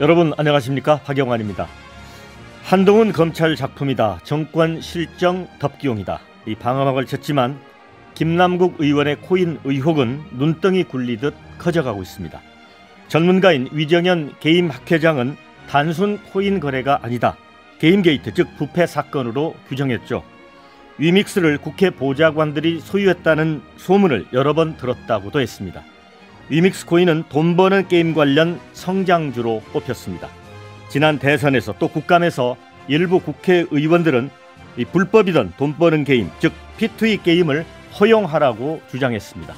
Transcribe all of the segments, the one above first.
여러분 안녕하십니까 박영환입니다. 한동훈 검찰 작품이다. 정권 실정 덮기용이다. 이 방어막을 쳤지만 김남국 의원의 코인 의혹은 눈덩이 굴리듯 커져가고 있습니다. 전문가인 위정현 게임 학회장은 단순 코인 거래가 아니다. 게임 게이트 즉 부패 사건으로 규정했죠. 위믹스를 국회 보좌관들이 소유했다는 소문을 여러 번 들었다고도 했습니다. 위믹스 코인은 돈 버는 게임 관련 성장주로 뽑혔습니다. 지난 대선에서 또 국감에서 일부 국회의원들은 불법이던 돈 버는 게임, 즉 P2E 게임을 허용하라고 주장했습니다.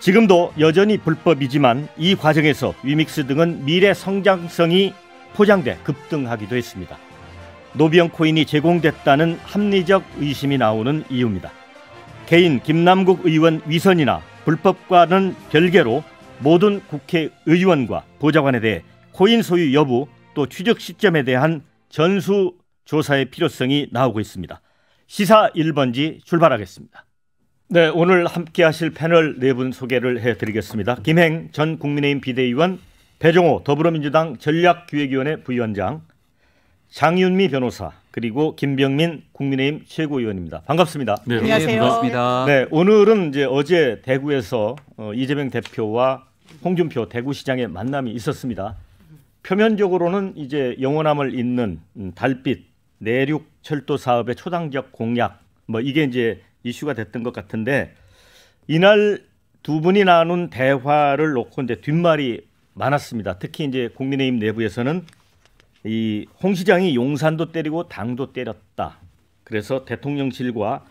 지금도 여전히 불법이지만 이 과정에서 위믹스 등은 미래 성장성이 포장돼 급등하기도 했습니다. 노비형 코인이 제공됐다는 합리적 의심이 나오는 이유입니다. 개인 김남국 의원 위선이나 불법과는 별개로 모든 국회의원과 보좌관에 대해 코인 소유 여부 또 취득 시점에 대한 전수 조사의 필요성이 나오고 있습니다. 시사 1번지 출발하겠습니다. 네, 오늘 함께 하실 패널 네 분 소개를 해 드리겠습니다. 김행 전 국민의힘 비대위원, 배종호 더불어민주당 전략기획위원회 부위원장, 장윤미 변호사, 그리고 김병민 국민의힘 최고위원입니다. 반갑습니다. 네, 안녕하세요. 네, 반갑습니다. 네, 오늘은 이제 어제 대구에서 어, 이재명 대표와 홍준표 대구시장의 만남이 있었습니다. 표면적으로는 이제 영원함을 잇는 음, 달빛 내륙 철도 사업의 초당적 공약 뭐 이게 이제 이슈가 됐던 것 같은데 이날 두 분이 나눈 대화를 놓고 이제 뒷말이 많았습니다. 특히 이제 국민의힘 내부에서는 이홍 시장이 용산도 때리고 당도 때렸다. 그래서 대통령실과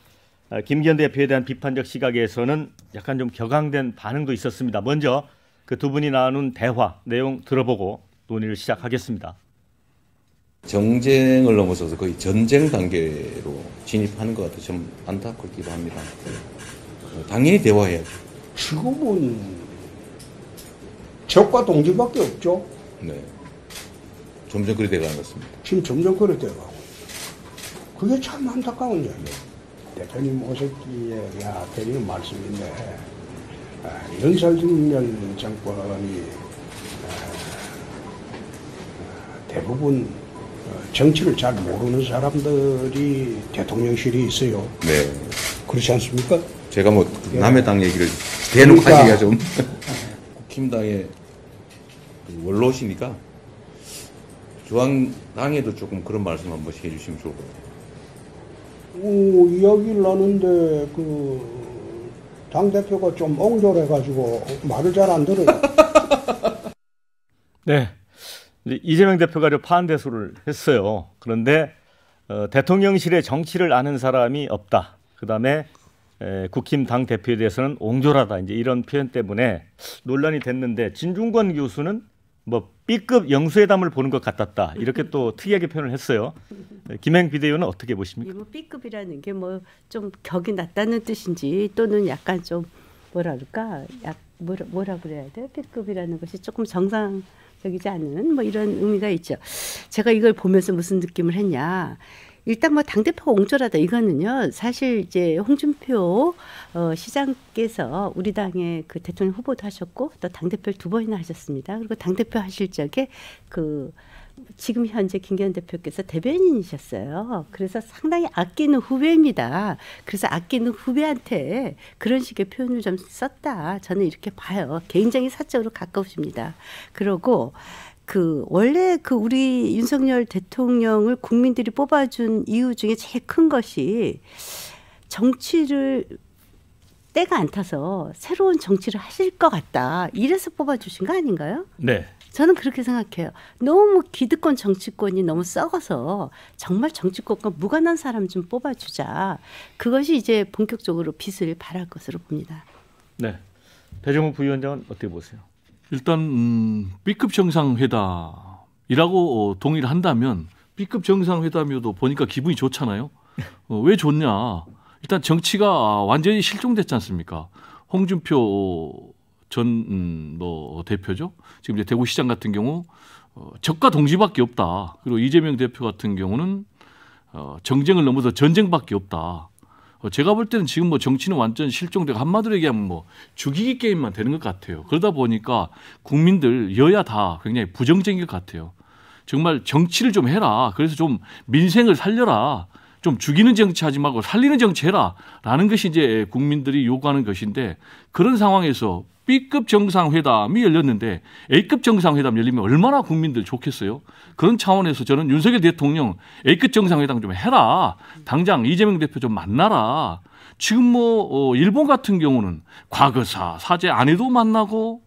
아, 김기현 대표에 대한 비판적 시각에서는 약간 좀 격앙된 반응도 있었습니다. 먼저 그 두 분이 나눈 대화 내용 들어보고 논의를 시작하겠습니다. 정쟁을 넘어서서 거의 전쟁 단계로 진입하는 것 같아 좀 안타깝기도 합니다. 어, 당연히 대화해야죠. 지금은 적과 동지밖에 없죠. 네. 점점거리 돼가는 것 같습니다. 지금 점점거리 돼가고 그게 참 안타까운 이야요 대표님 오셨기에 야 대표님 말씀인데 아, 이런 살년 정권이 아, 아 대부분 어, 정치를 잘 모르는 사람들이 대통령실이 있어요. 네. 그렇지 않습니까? 제가 뭐 예. 남의 당 얘기를 대놓고 그러니까. 하기가 좀 아. 국힘당의 그 원로시니까 중앙당에도 조금 그런 말씀 한 번씩 해주시면 좋을 것 같아요. 어, 이야기를 하는데 그 당대표가 좀 엉졸해가지고 말을 잘 안 들어요. 네. 이재명 대표가 파한대소를 했어요. 그런데 어, 대통령실에 정치를 아는 사람이 없다. 그 다음에 국힘 당 대표에 대해서는 옹졸하다. 이제 이런 표현 때문에 논란이 됐는데 진중권 교수는 뭐 B급 영수회담을 보는 것 같았다. 이렇게 또 특이하게 표현을 했어요. 김행 비대위원은 어떻게 보십니까? 뭐 B급이라는 게 뭐 좀 격이 낮다는 뜻인지 또는 약간 좀 뭐라 그럴까? 약 뭐라, 뭐라 그래야 돼? B급이라는 것이 조금 정상적이지 않은 뭐 이런 의미가 있죠. 제가 이걸 보면서 무슨 느낌을 했냐? 일단 뭐 당대표가 옹졸하다 이거는요. 사실 이제 홍준표 어, 시장께서 우리 당의 그 대통령 후보도 하셨고 또 당대표를 두 번이나 하셨습니다. 그리고 당대표 하실 적에 그 지금 현재 김기현 대표께서 대변인이셨어요. 그래서 상당히 아끼는 후배입니다. 그래서 아끼는 후배한테 그런 식의 표현을 좀 썼다. 저는 이렇게 봐요. 굉장히 사적으로 가까우십니다. 그러고 그 원래 그 우리 윤석열 대통령을 국민들이 뽑아준 이유 중에 제일 큰 것이 정치를 때가 안 타서 새로운 정치를 하실 것 같다. 이래서 뽑아주신 거 아닌가요? 네. 저는 그렇게 생각해요. 너무 기득권 정치권이 너무 썩어서 정말 정치권과 무관한 사람 좀 뽑아주자. 그것이 이제 본격적으로 빛을 발할 것으로 봅니다. 네. 배정욱 부위원장은 어떻게 보세요? 일단 음, B급 정상회담이라고 어, 동의를 한다면 B급 정상회담이어도 보니까 기분이 좋잖아요. 어, 왜 좋냐? 일단 정치가 완전히 실종됐지 않습니까? 홍준표 전뭐 음, 뭐, 대표죠. 지금 이제 대구시장 같은 경우 어, 적과 동지밖에 없다. 그리고 이재명 대표 같은 경우는 어, 정쟁을 넘어서 전쟁밖에 없다. 어, 제가 볼 때는 지금 뭐 정치는 완전 실종되고 한마디로 얘기하면 뭐 죽이기 게임만 되는 것 같아요. 그러다 보니까 국민들 여야 다 굉장히 부정적인 것 같아요. 정말 정치를 좀 해라. 그래서 좀 민생을 살려라. 좀 죽이는 정치하지 말고 살리는 정치해라라는 것이 이제 국민들이 요구하는 것인데 그런 상황에서 B급 정상회담이 열렸는데 A급 정상회담 열리면 얼마나 국민들 좋겠어요. 그런 차원에서 저는 윤석열 대통령 A급 정상회담 좀 해라. 당장 이재명 대표 좀 만나라. 지금 뭐 어, 일본 같은 경우는 과거사 사제 아내도 만나고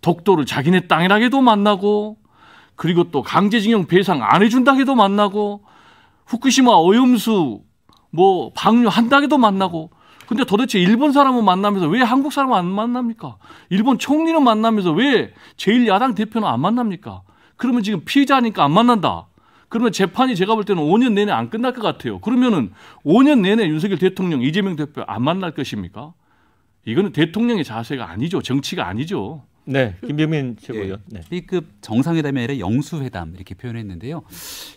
독도를 자기네 땅이라게도 만나고 그리고 또 강제징용 배상 안 해준다게도 만나고 후쿠시마 오염수 뭐 방류 한다기도 만나고 근데 도대체 일본 사람은 만나면서 왜 한국 사람은 안 만납니까? 일본 총리는 만나면서 왜 제일 야당 대표는 안 만납니까? 그러면 지금 피의자니까 안 만난다. 그러면 재판이 제가 볼 때는 5년 내내 안 끝날 것 같아요. 그러면은 5년 내내 윤석열 대통령, 이재명 대표 안 만날 것입니까? 이거는 대통령의 자세가 아니죠. 정치가 아니죠. 네, 김병민 최고위원. 예. 네. B급 정상회담이 아니라 영수회담 이렇게 표현했는데요.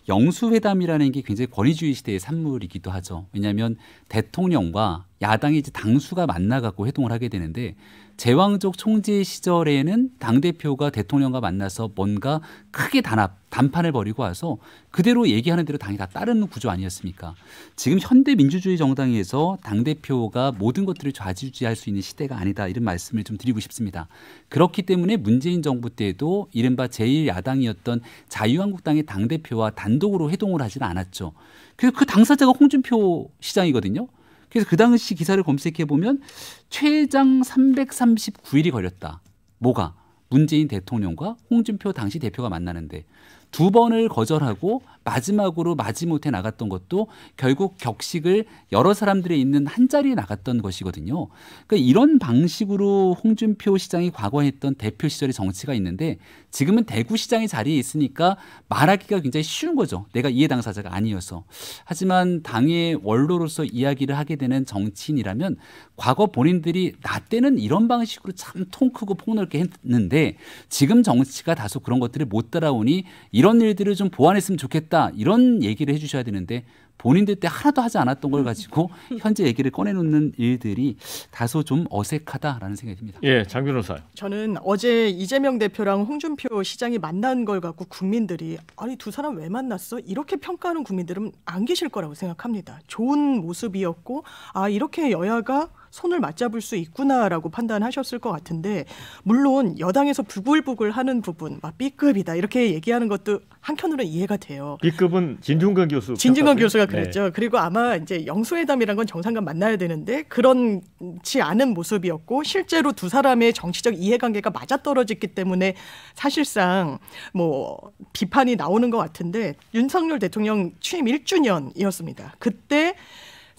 영수회담이라는 게 굉장히 권위주의 시대의 산물이기도 하죠. 왜냐하면 대통령과 야당의 이제 당수가 만나갖고 회동을 하게 되는데 제왕적 총재 시절에는 당 대표가 대통령과 만나서 뭔가 크게 단합 단판을 벌이고 와서 그대로 얘기하는 대로 당이 다 따르는 구조 아니었습니까? 지금 현대 민주주의 정당에서 당 대표가 모든 것들을 좌지우지할 수 있는 시대가 아니다 이런 말씀을 좀 드리고 싶습니다. 그렇기 때문에 문재인 정부 때도 이른바 제1야당이었던 자유한국당의 당 대표와 단독으로 회동을 하지는 않았죠. 그 당사자가 홍준표 시장이거든요. 그래서 그 당시 기사를 검색해 보면 최장 339일이 걸렸다. 뭐가 문재인 대통령과 홍준표 당시 대표가 만나는데 두 번을 거절하고 마지막으로 마지못해 나갔던 것도 결국 격식을 여러 사람들이 있는 한 자리에 나갔던 것이거든요. 그러니까 이런 방식으로 홍준표 시장이 과거 에 했던 대표 시절의 정치가 있는데 지금은 대구 시장의 자리에 있으니까 말하기가 굉장히 쉬운 거죠. 내가 이해 당사자가 아니어서. 하지만 당의 원로로서 이야기를 하게 되는 정치인이라면 과거 본인들이 나 때는 이런 방식으로 참 통 크고 폭넓게 했는데 지금 정치가 다소 그런 것들을 못 따라오니 이런 일들을 좀 보완했으면 좋겠다. 한다 이런 얘기를 해주셔야 되는데 본인들 때 하나도 하지 않았던 걸 가지고 현재 얘기를 꺼내놓는 일들이 다소 좀 어색하다라는 생각이 듭니다. 예, 장 변호사. 저는 어제 이재명 대표랑 홍준표 시장이 만난 걸 갖고 국민들이 아니 두 사람 왜 만났어? 이렇게 평가하는 국민들은 안 계실 거라고 생각합니다. 좋은 모습이었고 아 이렇게 여야가 손을 맞잡을 수 있구나라고 판단하셨을 것 같은데 물론 여당에서 부글부글 하는 부분 막 B급이다 이렇게 얘기하는 것도 한켠으로는 이해가 돼요. B급은 진중근 교수. 진중근 교수가 네. 그랬죠. 네. 그리고 아마 이제 영수회담이란 건 정상간 만나야 되는데 그런지 않은 모습이었고 실제로 두 사람의 정치적 이해관계가 맞아떨어졌기 때문에 사실상 뭐 비판이 나오는 것 같은데 윤석열 대통령 취임 1주년이었습니다. 그때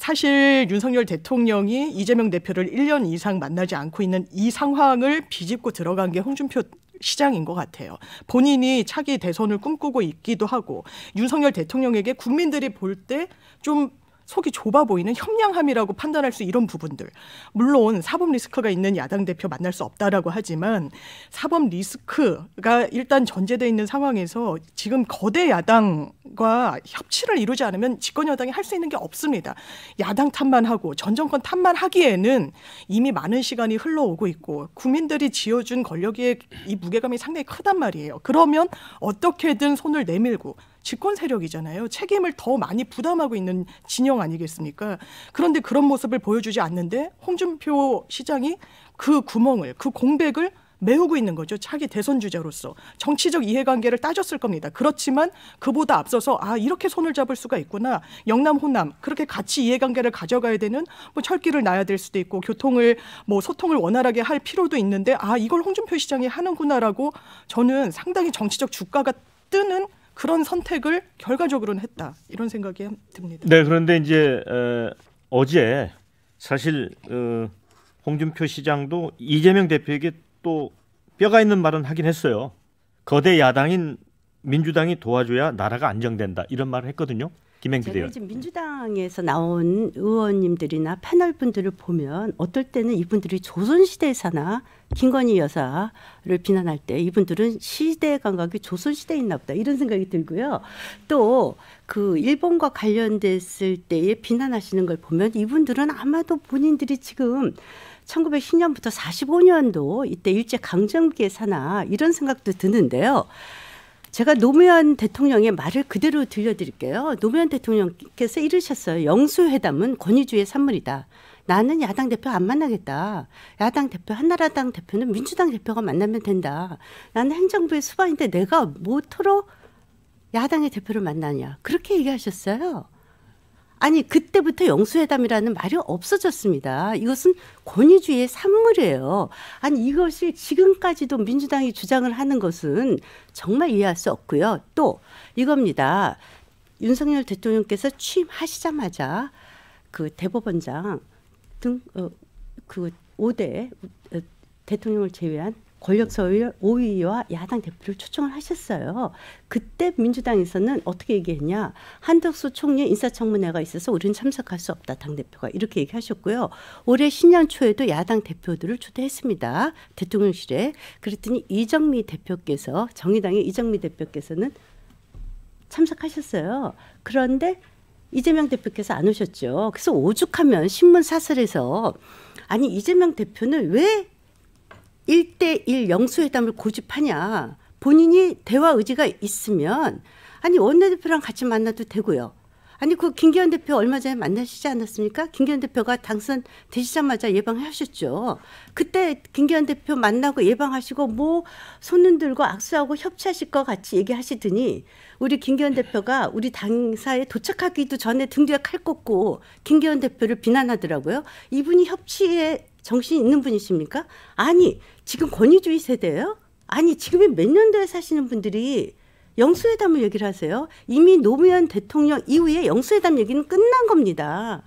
사실 윤석열 대통령이 이재명 대표를 1년 이상 만나지 않고 있는 이 상황을 비집고 들어간 게 홍준표 시장인 것 같아요. 본인이 차기 대선을 꿈꾸고 있기도 하고 윤석열 대통령에게 국민들이 볼 때 좀 속이 좁아 보이는 협량함이라고 판단할 수 이런 부분들. 물론 사법 리스크가 있는 야당 대표 만날 수 없다라고 하지만 사법 리스크가 일단 전제돼 있는 상황에서 지금 거대 야당 당과 협치를 이루지 않으면 집권 여당이 할 수 있는 게 없습니다. 야당 탓만 하고 전 정권 탓만 하기에는 이미 많은 시간이 흘러오고 있고 국민들이 지어준 권력의 이 무게감이 상당히 크단 말이에요. 그러면 어떻게든 손을 내밀고 집권 세력이잖아요. 책임을 더 많이 부담하고 있는 진영 아니겠습니까? 그런데 그런 모습을 보여주지 않는데 홍준표 시장이 그 구멍을 그 공백을 메우고 있는 거죠. 차기 대선 주자로서 정치적 이해관계를 따졌을 겁니다. 그렇지만 그보다 앞서서 아 이렇게 손을 잡을 수가 있구나. 영남 호남 그렇게 같이 이해관계를 가져가야 되는 뭐 철길을 놔야 될 수도 있고 교통을 뭐 소통을 원활하게 할 필요도 있는데 아 이걸 홍준표 시장이 하는구나라고 저는 상당히 정치적 주가가 뜨는 그런 선택을 결과적으로는 했다 이런 생각이 듭니다. 네 그런데 이제 에, 어, 어제 사실 어, 홍준표 시장도 이재명 대표에게 또 뼈가 있는 말은 하긴 했어요. 거대 야당인 민주당이 도와줘야 나라가 안정된다 이런 말을 했거든요. 김행기 대원. 지금 민주당에서 나온 의원님들이나 패널 분들을 보면 어떨 때는 이분들이 조선시대 사나 김건희 여사를 비난할 때 이분들은 시대 감각이 조선시대에 있나 보다 이런 생각이 들고요. 또 그 일본과 관련됐을 때에 비난하시는 걸 보면 이분들은 아마도 본인들이 지금 1910년부터 45년도 이때 일제 강점기에 사나 이런 생각도 드는데요. 제가 노무현 대통령의 말을 그대로 들려드릴게요. 노무현 대통령께서 이르셨어요. 영수회담은 권위주의 산물이다. 나는 야당 대표 안 만나겠다. 야당 대표, 한나라당 대표는 민주당 대표가 만나면 된다. 나는 행정부의 수반인데 내가 뭐터로 야당의 대표를 만나냐. 그렇게 얘기하셨어요. 아니 그때부터 영수회담이라는 말이 없어졌습니다. 이것은 권위주의의 산물이에요. 아니 이것이 지금까지도 민주당이 주장을 하는 것은 정말 이해할 수 없고요. 또 이겁니다. 윤석열 대통령께서 취임하시자마자 그 대법원장 등그 어, 5대 그 어, 대통령을 제외한 권력서열 5위와 야당 대표를 초청을 하셨어요. 그때 민주당에서는 어떻게 얘기했냐. 한덕수 총리 인사청문회가 있어서 우리는 참석할 수 없다. 당대표가 이렇게 얘기하셨고요. 올해 신년 초에도 야당 대표들을 초대했습니다. 대통령실에. 그랬더니 이정미 대표께서 정의당의 이정미 대표께서는 참석하셨어요. 그런데 이재명 대표께서 안 오셨죠. 그래서 오죽하면 신문 사설에서 아니 이재명 대표는 왜 1대1 영수회담을 고집하냐. 본인이 대화 의지가 있으면 아니 원내대표랑 같이 만나도 되고요. 아니 그 김기현 대표 얼마 전에 만나시지 않았습니까? 김기현 대표가 당선 되시자마자 예방하셨죠. 그때 김기현 대표 만나고 예방하시고 뭐 손은 들고 악수하고 협치하실 것 같이 얘기하시더니 우리 김기현 대표가 우리 당사에 도착하기도 전에 등 뒤에 칼 꽂고 김기현 대표를 비난하더라고요. 이분이 협치에 정신 있는 분이십니까? 아니, 지금 권위주의 세대예요? 아니, 지금이 몇 년도에 사시는 분들이 영수회담을 얘기를 하세요? 이미 노무현 대통령 이후에 영수회담 얘기는 끝난 겁니다.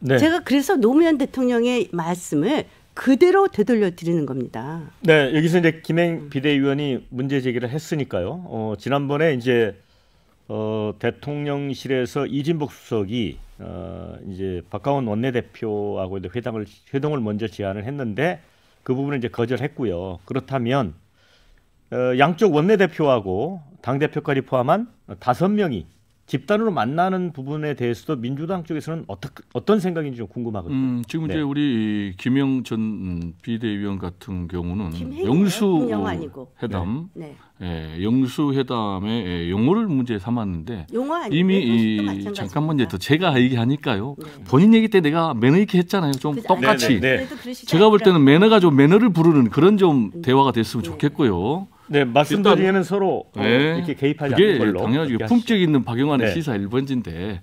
네. 제가 그래서 노무현 대통령의 말씀을 그대로 되돌려 드리는 겁니다. 네, 여기서 이제 김행 비대위원이 문제 제기를 했으니까요. 어, 지난번에 이제 어, 대통령실에서 이진복 수석이 어, 이제 박가원 원내대표하고 이제 회담을 회동을 먼저 제안을 했는데 그 부분을 이제 거절했고요. 그렇다면 어, 양쪽 원내대표하고 당 대표까지 포함한 다섯 명이 집단으로 만나는 부분에 대해서도 민주당 쪽에서는 어떠, 어떤 생각인지 좀 궁금하거든요. 음, 지금 이제 네. 우리 김영 전 비대위원 같은 경우는 영수 회담, 네. 네. 예, 영수 회담의 예, 용어를 문제 삼았는데 이미 이, 잠깐만 이제 제가 얘기하니까요. 네. 본인 얘기 때 내가 매너 있게 했잖아요. 좀그 똑같이. 아, 제가 볼 때는 매너가 좀 매너를 부르는 그런 좀 음. 대화가 됐으면 네. 좋겠고요. 네, 말씀드리에는 서로 네, 어, 이렇게 개입하지 않는 걸로. 당연하죠. 품격 있는 박영환의 네. 시사 1번지인데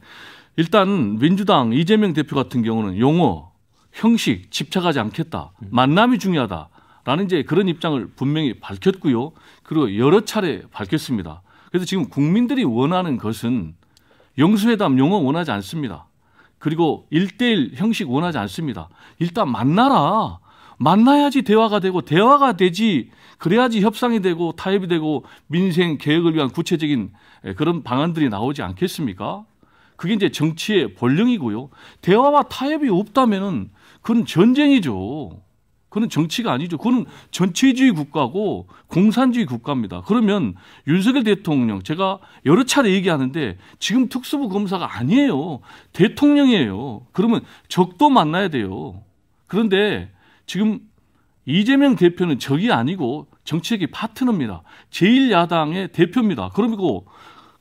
일단 민주당 이재명 대표 같은 경우는 용어, 형식 집착하지 않겠다. 음. 만남이 중요하다. 라는 이제 그런 입장을 분명히 밝혔고요. 그리고 여러 차례 밝혔습니다. 그래서 지금 국민들이 원하는 것은 영수회담 용어 원하지 않습니다. 그리고 일대일 형식 원하지 않습니다. 일단 만나라. 만나야지 대화가 되고 대화가 되지 그래야지 협상이 되고 타협이 되고 민생 개혁을 위한 구체적인 예, 그런 방안들이 나오지 않겠습니까? 그게 이제 정치의 본령이고요. 대화와 타협이 없다면은 그건 전쟁이죠. 그건 정치가 아니죠. 그건 전체주의 국가고 공산주의 국가입니다. 그러면 윤석열 대통령 제가 여러 차례 얘기하는데 지금 특수부 검사가 아니에요. 대통령이에요. 그러면 적도 만나야 돼요. 그런데 지금 이재명 대표는 적이 아니고 정치적인 파트너입니다. 제1야당의 대표입니다. 그러고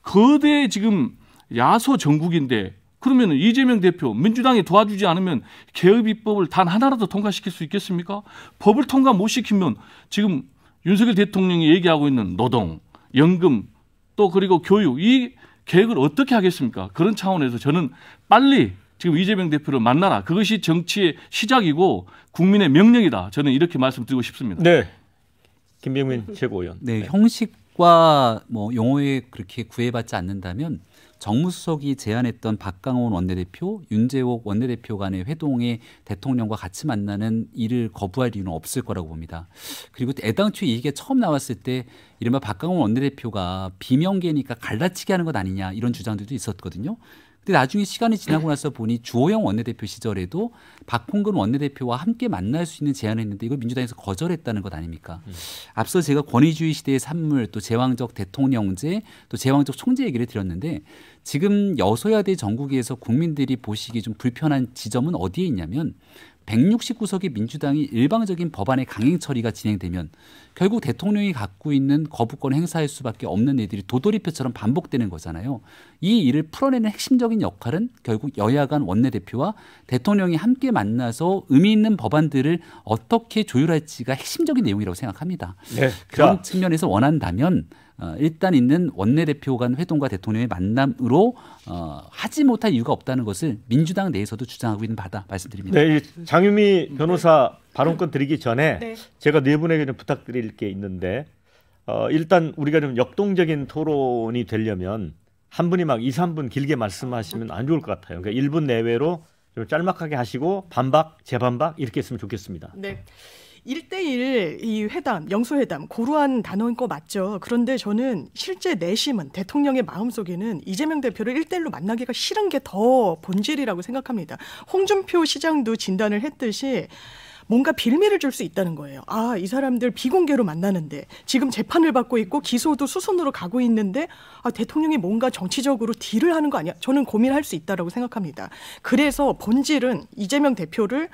거대 지금 야소 전국인데 그러면 이재명 대표 민주당이 도와주지 않으면 개업 입법을 단 하나라도 통과시킬 수 있겠습니까? 법을 통과 못 시키면 지금 윤석열 대통령이 얘기하고 있는 노동, 연금 또 그리고 교육 이 계획을 어떻게 하겠습니까? 그런 차원에서 저는 빨리 지금 이재명 대표를 만나라. 그것이 정치의 시작이고 국민의 명령이다. 저는 이렇게 말씀드리고 싶습니다. 네. 김병민 최고위원. 네, 네. 형식과 뭐 용어에 그렇게 구애받지 않는다면 정무수석이 제안했던 박강원 원내대표, 윤재옥 원내대표 간의 회동에 대통령과 같이 만나는 일을 거부할 이유는 없을 거라고 봅니다. 그리고 애당초 이게 처음 나왔을 때 이른바 박강원 원내대표가 비명계니까 갈라치기 하는 것 아니냐 이런 주장들도 있었거든요. 근데 나중에 시간이 지나고 나서 보니 주호영 원내대표 시절에도 박홍근 원내대표와 함께 만날 수 있는 제안을 했는데 이걸 민주당에서 거절했다는 것 아닙니까? 음. 앞서 제가 권위주의 시대의 산물 또 제왕적 대통령제 또 제왕적 총재 얘기를 드렸는데 지금 여소야대 전국에서 국민들이 보시기 좀 불편한 지점은 어디에 있냐면 169석의 민주당이 일방적인 법안의 강행 처리가 진행되면 결국 대통령이 갖고 있는 거부권 행사할 수밖에 없는 일들이 도돌이표처럼 반복되는 거잖아요. 이 일을 풀어내는 핵심적인 역할은 결국 여야 간 원내대표와 대통령이 함께 만나서 의미 있는 법안들을 어떻게 조율할지가 핵심적인 내용이라고 생각합니다. 네. 그런 자. 측면에서 원한다면 어, 일단 있는 원내대표 간 회동과 대통령의 만남으로 어, 하지 못할 이유가 없다는 것을 민주당 내에서도 주장하고 있는 바다 말씀드립니다. 네, 장유미 변호사 발언권 드리기 전에 네. 제가 네 분에게 좀 부탁드릴 게 있는데 어, 일단 우리가 좀 역동적인 토론이 되려면 한 분이 막 2, 3분 길게 말씀하시면 안 좋을 것 같아요. 그러니까 1분 내외로 좀 짤막하게 하시고 반박, 재반박 이렇게 했으면 좋겠습니다. 네. 1대1 이 회담, 영수회담 고루한 단어인 거 맞죠. 그런데 저는 실제 내심은 대통령의 마음속에는 이재명 대표를 1대1로 만나기가 싫은 게 더 본질이라고 생각합니다. 홍준표 시장도 진단을 했듯이 뭔가 빌미를 줄 수 있다는 거예요. 아, 이 사람들 비공개로 만나는데 지금 재판을 받고 있고 기소도 수순으로 가고 있는데 아, 대통령이 뭔가 정치적으로 딜을 하는 거 아니야? 저는 고민할 수 있다라고 생각합니다. 그래서 본질은 이재명 대표를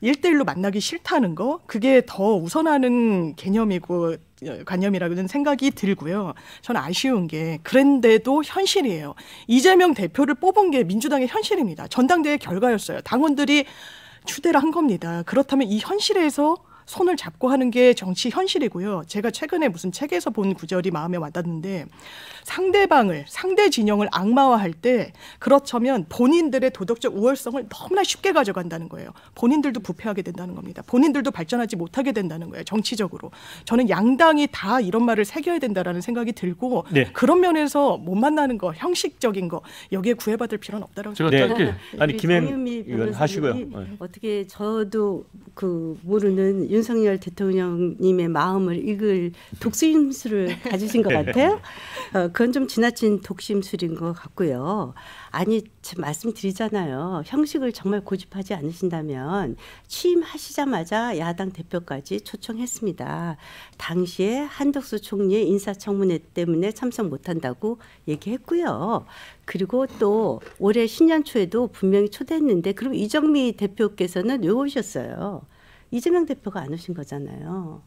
일대일로 만나기 싫다는 거 그게 더 우선하는 개념이고 어, 관념이라는 생각이 들고요. 저는 아쉬운 게 그런데도 현실이에요. 이재명 대표를 뽑은 게 민주당의 현실입니다. 전당대회 결과였어요. 당원들이 추대를 한 겁니다. 그렇다면 이 현실에서 손을 잡고 하는 게 정치 현실이고요. 제가 최근에 무슨 책에서 본 구절이 마음에 와닿는데 상대방을 상대 진영을 악마화할 때 그렇다면 본인들의 도덕적 우월성을 너무나 쉽게 가져간다는 거예요. 본인들도 부패하게 된다는 겁니다. 본인들도 발전하지 못하게 된다는 거예요. 정치적으로 저는 양당이 다 이런 말을 새겨야 된다라는 생각이 들고 네. 그런 면에서 못 만나는 거 형식적인 거 여기에 구애받을 필요는 없다라고 제가 네. 짧게 아니 네. 김행 의원 하시고요. 네. 어떻게 저도 그 모르는 윤석열 대통령님의 마음을 읽을 독심술을 가지신 것 네. 같아요. 어, 그건 좀 지나친 독심술인 것 같고요. 아니 말씀드리잖아요. 형식을 정말 고집하지 않으신다면 취임하시자마자 야당 대표까지 초청했습니다. 당시에 한덕수 총리의 인사청문회 때문에 참석 못한다고 얘기했고요. 그리고 또 올해 신년 초에도 분명히 초대했는데 그리 이정미 대표께서는 왜 오셨어요? 이재명 대표가 안 오신 거잖아요.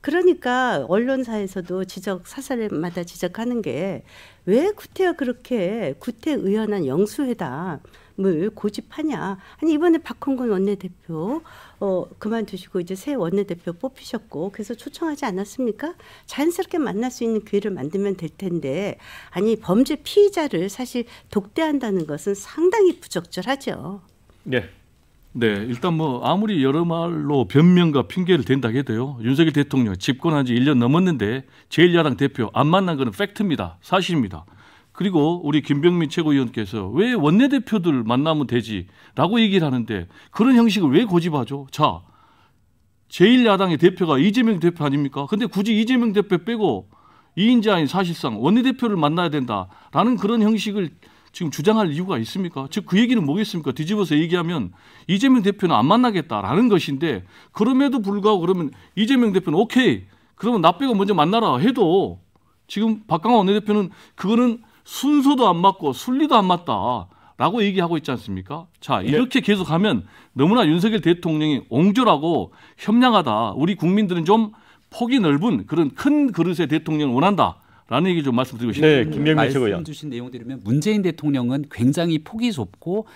그러니까 언론사에서도 지적 사설마다 지적하는 게 왜 구태여 그렇게 구태 의연한 영수회담을 고집하냐. 아니 이번에 박홍근 원내대표 어 그만두시고 이제 새 원내대표 뽑히셨고 그래서 초청하지 않았습니까? 자연스럽게 만날 수 있는 기회를 만들면 될 텐데 아니 범죄 피의자를 사실 독대한다는 것은 상당히 부적절하죠. 네, 네, 일단 뭐 아무리 여러 말로 변명과 핑계를 댄다 해도요. 윤석열 대통령 집권한 지 1년 넘었는데 제1야당 대표 안 만난 거는 팩트입니다. 사실입니다. 그리고 우리 김병민 최고위원께서 왜 원내대표들 만나면 되지라고 얘기를 하는데 그런 형식을 왜 고집하죠? 자, 제1야당의 대표가 이재명 대표 아닙니까? 근데 굳이 이재명 대표 빼고 이인자 아닌 사실상 원내대표를 만나야 된다라는 그런 형식을 지금 주장할 이유가 있습니까? 즉 그 얘기는 뭐겠습니까? 뒤집어서 얘기하면 이재명 대표는 안 만나겠다라는 것인데 그럼에도 불구하고 그러면 이재명 대표는 오케이 그러면 나 빼고 먼저 만나라 해도 지금 박강원 원내대표는 그거는 순서도 안 맞고 순리도 안 맞다. 라고 얘기하고 있지 않습니까? 자, 네. 이렇게 네. 계속하면 너무나 윤석열 대통령이 옹졸하고 협량하다. 우리 국민들은 좀 폭이 넓은 그런 큰 그릇의 대통령을 원한다. 라는 얘기 좀 말씀드리고 네, 싶습니다. 네, 김명민 최고요. 말씀 주신 내용 들으면 문재인 대통령은 굉장히 폭이 좁고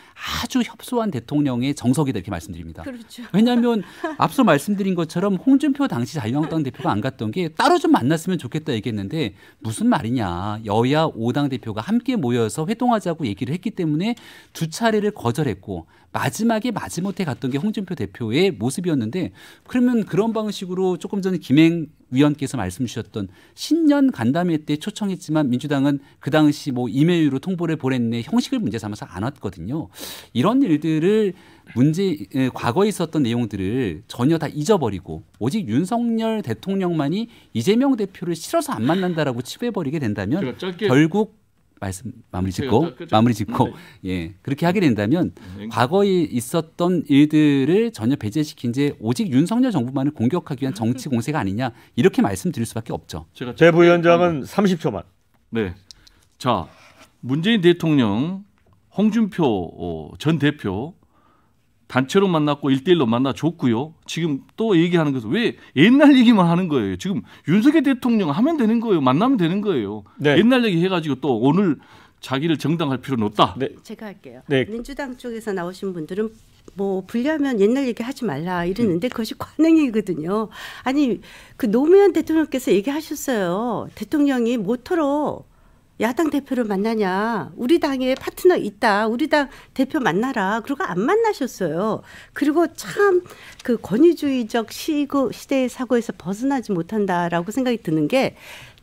아주 협소한 대통령의 정석이다 이렇게 말씀드립니다. 그렇죠. 왜냐하면 앞서 말씀드린 것처럼 홍준표 당시 자유한국당 대표가 안 갔던 게 따로 좀 만났으면 좋겠다 얘기했는데 무슨 말이냐 여야 5당 대표가 함께 모여서 회동하자고 얘기를 했기 때문에 두 차례를 거절했고 마지막에 마지못해 갔던 게 홍준표 대표의 모습이었는데 그러면 그런 방식으로 조금 전에 김행 위원께서 말씀 주셨던 신년 간담회 때 초청했지만 민주당은 그 당시 뭐 이메일로 통보를 보냈네 형식을 문제 삼아서 안 왔거든요. 이런 일들을 문제 과거에 있었던 내용들을 전혀 다 잊어버리고 오직 윤석열 대통령만이 이재명 대표를 싫어서 안 만난다라고 치부해버리게 된다면 그렇죠. 결국 말씀 마무리 짓고 그렇죠. 그렇죠. 마무리 짓고 네. 예 그렇게 하게 된다면 네. 과거에 있었던 일들을 전혀 배제시킨 지 오직 윤석열 정부만을 공격하기 위한 정치 공세가 아니냐 이렇게 말씀드릴 수밖에 없죠. 제가 제 부위원장은 30초만. 네. 자 문재인 대통령, 홍준표 전 대표 단체로 만났고 일대일로 만나 줬고요. 지금 또 얘기하는 것은 왜 옛날 얘기만 하는 거예요. 지금 윤석열 대통령 하면 되는 거예요. 만나면 되는 거예요. 네. 옛날 얘기 해가지고 또 오늘 자기를 정당할 필요는 없다. 네. 제가 할게요. 네. 민주당 쪽에서 나오신 분들은 뭐 불리하면 옛날 얘기 하지 말라 이러는데 네. 그것이 관행이거든요. 아니 그 노무현 대통령께서 얘기하셨어요. 대통령이 모토로 야당 대표를 만나냐 우리 당에 파트너 있다 우리 당 대표 만나라 그러고 안 만나셨어요 그리고 참 그 권위주의적 시구 시대의 사고에서 벗어나지 못한다라고 생각이 드는 게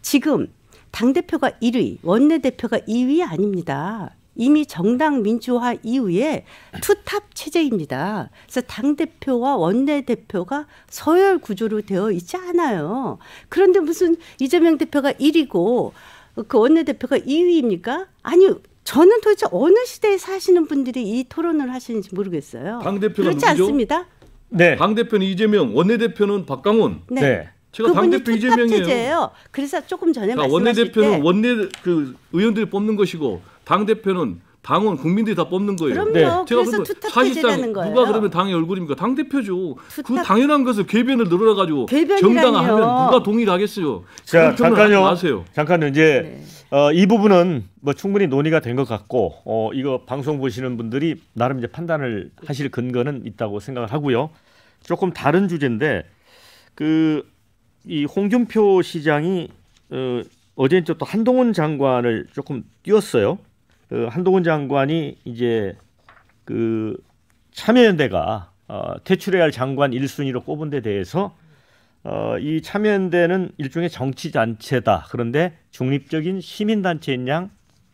지금 당 대표가 1위 원내 대표가 2위 아닙니다. 이미 정당 민주화 이후에 투탑 체제입니다. 그래서 당 대표와 원내 대표가 서열 구조로 되어 있지 않아요. 그런데 무슨 이재명 대표가 1위고 그 원내대표가 2위입니까? 아니 저는 도대체 어느 시대에 사시는 분들이 이 토론을 하시는지 모르겠어요. 당 대표가 그렇지 누구죠? 않습니다. 네. 당 대표는 이재명, 원내 대표는 박강훈. 네. 네. 제가 당 대표 이재명이에요. 체제예요. 그래서 조금 전에 그러니까 원내 대표는 원내 그 의원들이 뽑는 것이고 당 대표는 당원 국민들이 다 뽑는 거예요. 그럼요. 네. 제가 그래서 투탁제라는 거예요. 누가 그러면 당의 얼굴입니까? 당 대표죠. 투탁... 그 당연한 것을 개변을 늘어나 가지고 정당화하면 누가 동의를 하겠어요? 자 잠깐요. 아세요. 잠깐요. 이제 네. 어, 이 부분은 뭐 충분히 논의가 된 것 같고 어, 이거 방송 보시는 분들이 나름 이제 판단을 하실 근거는 있다고 생각을 하고요. 조금 다른 주제인데 그 이 홍준표 시장이 어, 어제 는또 한동훈 장관을 조금 띄웠어요. 그 한동훈 장관이 이제 그 참여연대가 어, 퇴출해야 할 장관 1순위로 꼽은 데 대해서 어, 이 참여연대는 일종의 정치 단체다. 그런데 중립적인 시민 단체인 양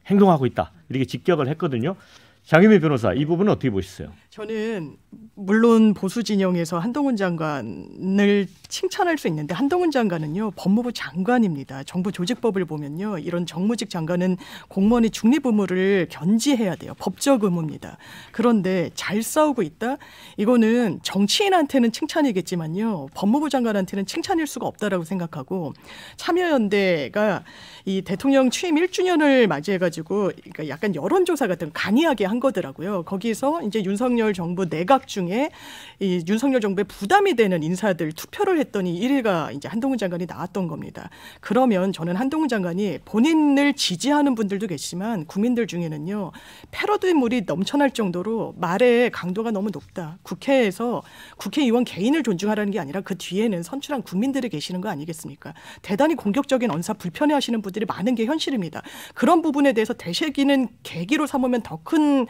행동하고 있다. 이렇게 직격을 했거든요. 장유미 변호사, 이 부분은 어떻게 보셨어요? 저는 물론 보수 진영에서 한동훈 장관을 칭찬할 수 있는데 한동훈 장관은요 법무부 장관입니다. 정부 조직법을 보면요 이런 정무직 장관은 공무원의 중립 의무를 견지해야 돼요. 법적 의무입니다. 그런데 잘 싸우고 있다 이거는 정치인한테는 칭찬이겠지만요 법무부 장관한테는 칭찬일 수가 없다라고 생각하고 참여연대가 이 대통령 취임 1주년을 맞이해가지고 그러니까 약간 여론조사 같은 간이하게 한 거더라고요. 거기서 이제 윤석열 윤석열 정부 내각 중에 이 윤석열 정부에 부담이 되는 인사들 투표를 했더니 1위가 이제 한동훈 장관이 나왔던 겁니다. 그러면 저는 한동훈 장관이 본인을 지지하는 분들도 계시지만 국민들 중에는요 패러디물이 넘쳐날 정도로 말의 강도가 너무 높다. 국회에서 국회의원 개인을 존중하라는 게 아니라 그 뒤에는 선출한 국민들이 계시는 거 아니겠습니까? 대단히 공격적인 언사 불편해하시는 분들이 많은 게 현실입니다. 그런 부분에 대해서 대세기는 계기로 삼으면 더 큰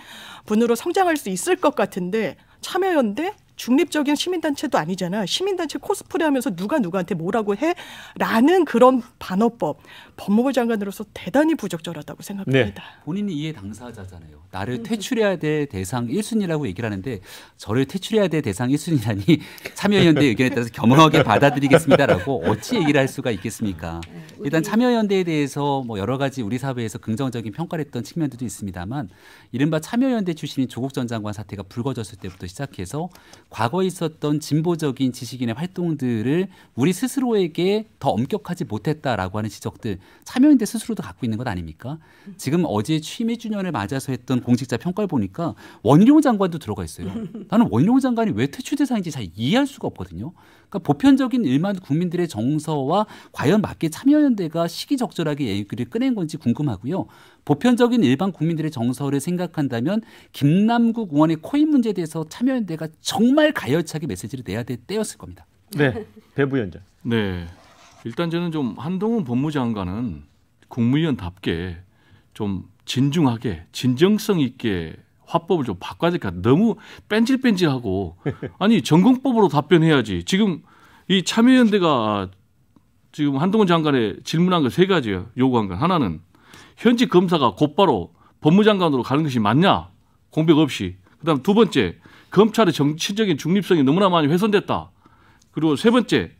분으로 성장할 수 있을 것 같아요. 같은데 참여연대 중립적인 시민단체도 아니잖아. 시민단체 코스프레 하면서 누가 누구한테 뭐라고 해? 라는 그런 반어법. 법무부 장관으로서 대단히 부적절하다고 생각합니다. 네. 본인이 이해 당사자잖아요. 나를 그렇죠. 퇴출해야 될 대상 1순위라고 얘기를 하는데 저를 퇴출해야 될 대상 1순위라니 참여연대 의견에 따라서 겸허하게 받아들이겠습니다라고 어찌 얘기를 할 수가 있겠습니까? 네, 일단 참여연대에 대해서 뭐 여러 가지 우리 사회에서 긍정적인 평가를 했던 측면들도 있습니다만 이른바 참여연대 출신인 조국 전 장관 사태가 불거졌을 때부터 시작해서 과거에 있었던 진보적인 지식인의 활동들을 우리 스스로에게 더 엄격하지 못했다라고 하는 지적들 참여인대 스스로도 갖고 있는 것 아닙니까? 지금 어제 취임 1주년을 맞아서 했던 공직자 평가를 보니까 원희룡 장관도 들어가 있어요. 나는 원희룡 장관이 왜 퇴출 대상인지 잘 이해할 수가 없거든요. 그러니까 보편적인 일반 국민들의 정서와 과연 맞게 참여연대가 시기적절하게 얘기를 꺼낸 건지 궁금하고요. 보편적인 일반 국민들의 정서를 생각한다면 김남국 의원의 코인 문제에 대해서 참여연대가 정말 정말 가열차게 메시지를 내야 될 때였을 겁니다. 네, 대부위장 네, 일단 저는 좀 한동훈 법무장관은 국무위원답게 좀 진중하게 진정성 있게 화법을 좀 바꿔야 될것 너무 뺀질뺀질하고 아니 전공법으로 답변해야지. 지금 이 참여연대가 지금 한동훈 장관의 질문한 거세 가지요. 요구한 건 하나는 현직 검사가 곧바로 법무장관으로 가는 것이 맞냐? 공백 없이. 그다음 두 번째 검찰의 정치적인 중립성이 너무나 많이 훼손됐다. 그리고 세 번째,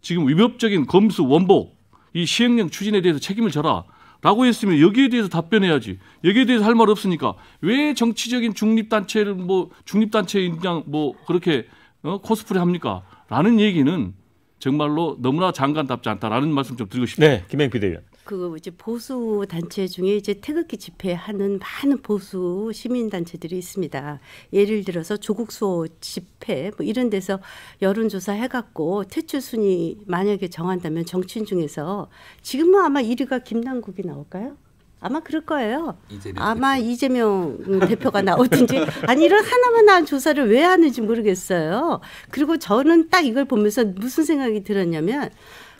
지금 위법적인 검수 원복 이 시행령 추진에 대해서 책임을 져라. 라고 했으면 여기에 대해서 답변해야지. 여기에 대해서 할 말 없으니까 왜 정치적인 중립단체를 뭐 중립단체인 그냥 뭐 그렇게 어? 코스프레 합니까? 라는 얘기는 정말로 너무나 장관답지 않다라는 말씀 좀 드리고 싶습니다. 네, 김행 비대위원. 그 이제 보수 단체 중에 이제 태극기 집회하는 많은 보수 시민 단체들이 있습니다. 예를 들어서 조국 수호 집회 뭐 이런 데서 여론 조사 해갖고 퇴출 순위 만약에 정한다면 정치인 중에서 지금은 아마 1위가 김남국이 나올까요? 아마 그럴 거예요. 이재명 아마 대표. 이재명 대표가 나오든지 아니 이런 하나만 한 조사를 왜 하는지 모르겠어요. 그리고 저는 딱 이걸 보면서 무슨 생각이 들었냐면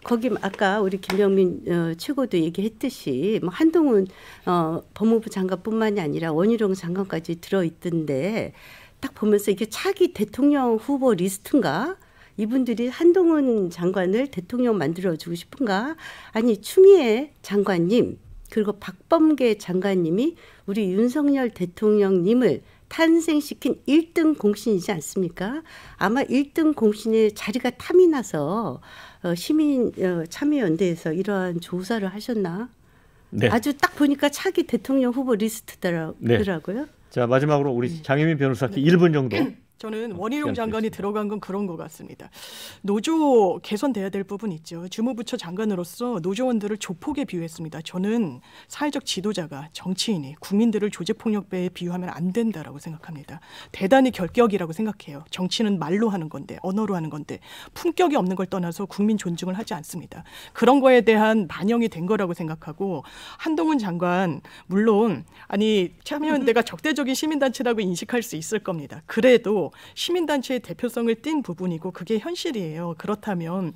거기 아까 우리 김병민 어, 최고도 얘기했듯이 뭐 한동훈 어, 법무부 장관뿐만이 아니라 원희룡 장관까지 들어있던데 딱 보면서 이게 차기 대통령 후보 리스트인가? 이분들이 한동훈 장관을 대통령 만들어주고 싶은가? 아니 추미애 장관님 그리고 박범계 장관님이 우리 윤석열 대통령님을 탄생시킨 1등 공신이지 않습니까? 아마 1등 공신의 자리가 탐이 나서 어, 시민 어, 참여연대에서 이러한 조사를 하셨나? 네. 아주 딱 보니까 차기 대통령 후보 리스트더라고요. 네. 자 마지막으로 우리 네. 장혜민 변호사께 네. 1분 정도 저는 아, 원희룡 장관이 들어간 건 그런 것 같습니다. 노조 개선돼야 될 부분 있죠. 주무부처 장관으로서 노조원들을 조폭에 비유했습니다. 저는 사회적 지도자가 정치인이 국민들을 조직폭력배에 비유하면 안 된다라고 생각합니다. 대단히 결격이라고 생각해요. 정치는 말로 하는 건데 언어로 하는 건데 품격이 없는 걸 떠나서 국민 존중을 하지 않습니다. 그런 거에 대한 반영이 된 거라고 생각하고 한동훈 장관 물론 아니 참여연대가 적대적인 시민단체라고 인식할 수 있을 겁니다. 그래도 시민단체의 대표성을 띈 부분이고 그게 현실이에요. 그렇다면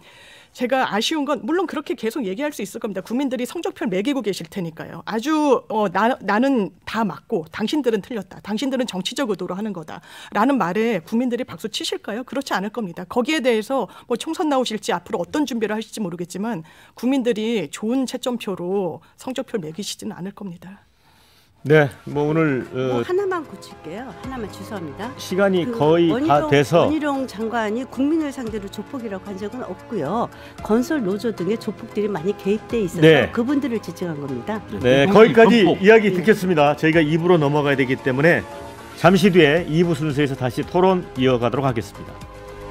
제가 아쉬운 건 물론 그렇게 계속 얘기할 수 있을 겁니다. 국민들이 성적표를 매기고 계실 테니까요. 아주 어, 나, 나는 다 맞고 당신들은 틀렸다. 당신들은 정치적 의도로 하는 거다라는 말에 국민들이 박수 치실까요? 그렇지 않을 겁니다. 거기에 대해서 뭐 총선 나오실지 앞으로 어떤 준비를 하실지 모르겠지만 국민들이 좋은 채점표로 성적표를 매기시지는 않을 겁니다. 네, 뭐 오늘 어, 뭐 하나만 고칠게요. 하나만 죄소합니다 시간이 그 거의 원희룡, 다 돼서 원희룡 장관이 국민을 상대로 조폭이라고 한 적은 없고요. 건설 노조 등의 조폭들이 많이 개입돼 있어서 네. 그분들을 지칭한 겁니다. 네, 네 거기까지 범포. 이야기 듣겠습니다. 저희가 2부로 넘어가야 되기 때문에 잠시 뒤에 2부 순서에서 다시 토론 이어가도록 하겠습니다.